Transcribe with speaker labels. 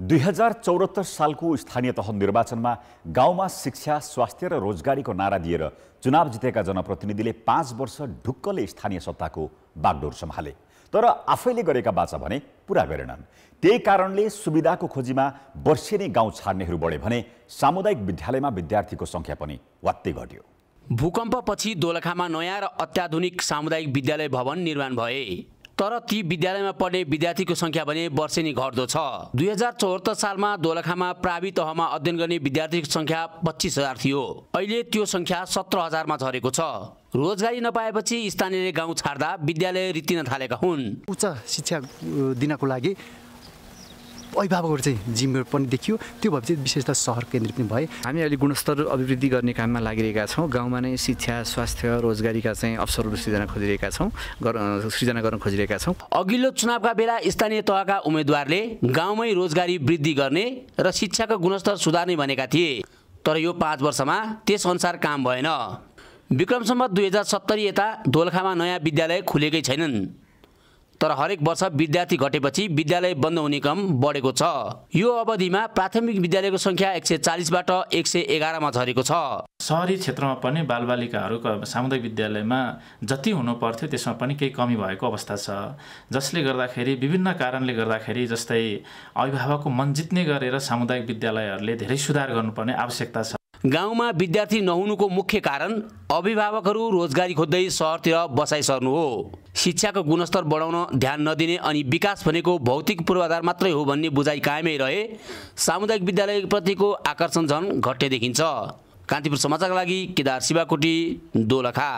Speaker 1: दुई हजार चौरात्तर सालको स्थानीय तह निर्वाचनमा गाउँमा शिक्षा स्वास्थ्य र रोजगारीको नारा दिएर चुनाव जितेका जनप्रतिनिधिले पाँच वर्ष ढुक्कले स्थानीय सत्ताको बागडोर सम्हाले तर आफैले गरेका बाचा भने पुरा गरेनन् त्यही कारणले सुविधाको खोजीमा नै गाउँ छाड्नेहरू बढे भने सामुदायिक विद्यालयमा विद्यार्थीको सङ्ख्या पनि वात्तै घट्यो
Speaker 2: भूकम्पपछि दोलखामा नयाँ र अत्याधुनिक सामुदायिक विद्यालय भवन निर्माण भए तर ती विद्यालयमा पढ्ने विद्यार्थीको संख्या भने वर्षेनी घट्दो छ दुई हजार चौहत्तर सालमा दोलखामा प्रावि तहमा अध्ययन गर्ने विद्यार्थीको संख्या पच्चिस हजार थियो अहिले त्यो संख्या सत्र हजारमा झरेको छ रोजगारी नपाएपछि स्थानीयले गाउँ छाड्दा विद्यालय रितिन थालेका हुन्
Speaker 3: उच्च शिक्षा दिनको लागि अभिभावकहरू चाहिँ जिम्मेवार पनि देखियो त्यो भएपछि त सहर केन्द्रित पनि भए हामी अहिले गुणस्तर अभिवृद्धि गर्ने काममा
Speaker 2: लागिरहेका छौँ गाउँमा नै शिक्षा स्वास्थ्य रोजगारीका चाहिँ अवसरहरू सृजना खोजिरहेका छौँ सृजना गर्न खोजिरहेका छौँ अघिल्लो चुनावका बेला स्थानीय तहका उम्मेद्वारले गाउँमै रोजगारी वृद्धि गर्ने र शिक्षाको गुणस्तर सुधार्ने भनेका थिए तर यो पाँच वर्षमा त्यसअनुसार काम भएन विक्रमसम्म दुई हजार सत्तरी यता दोलखामा नयाँ विद्यालय खुलेकै छैनन् तर हरेक वर्ष विद्यार्थी घटेपछि विद्यालय बन्द हुने क्रम बढेको छ
Speaker 4: यो अवधिमा प्राथमिक विद्यालयको सङ्ख्या एक सय चालिसबाट एक सय एघारमा झरेको छ सहरी क्षेत्रमा पनि बालबालिकाहरूको सामुदायिक विद्यालयमा जति हुनु पर्थ्यो त्यसमा पनि केही कमी भएको अवस्था छ जसले गर्दाखेरि विभिन्न कारणले गर्दाखेरि जस्तै अभिभावकको मन जित्ने गरेर सामुदायिक विद्यालयहरूले धेरै सुधार गर्नुपर्ने आवश्यकता छ गाउँमा विद्यार्थी
Speaker 2: नहुनुको मुख्य कारण अभिभावकहरू रोजगारी खोज्दै सहरतिर बसाइ सर्नु हो शिक्षाको गुणस्तर बढाउन ध्यान नदिने अनि विकास भनेको भौतिक पूर्वाधार मात्रै हो भन्ने बुझाइ कायमै रहे सामुदायिक विद्यालयप्रतिको आकर्षण झन् घट्ने देखिन्छ कान्तिपुर समाचारका लागि
Speaker 3: केदार शिवाकोटी दोलखा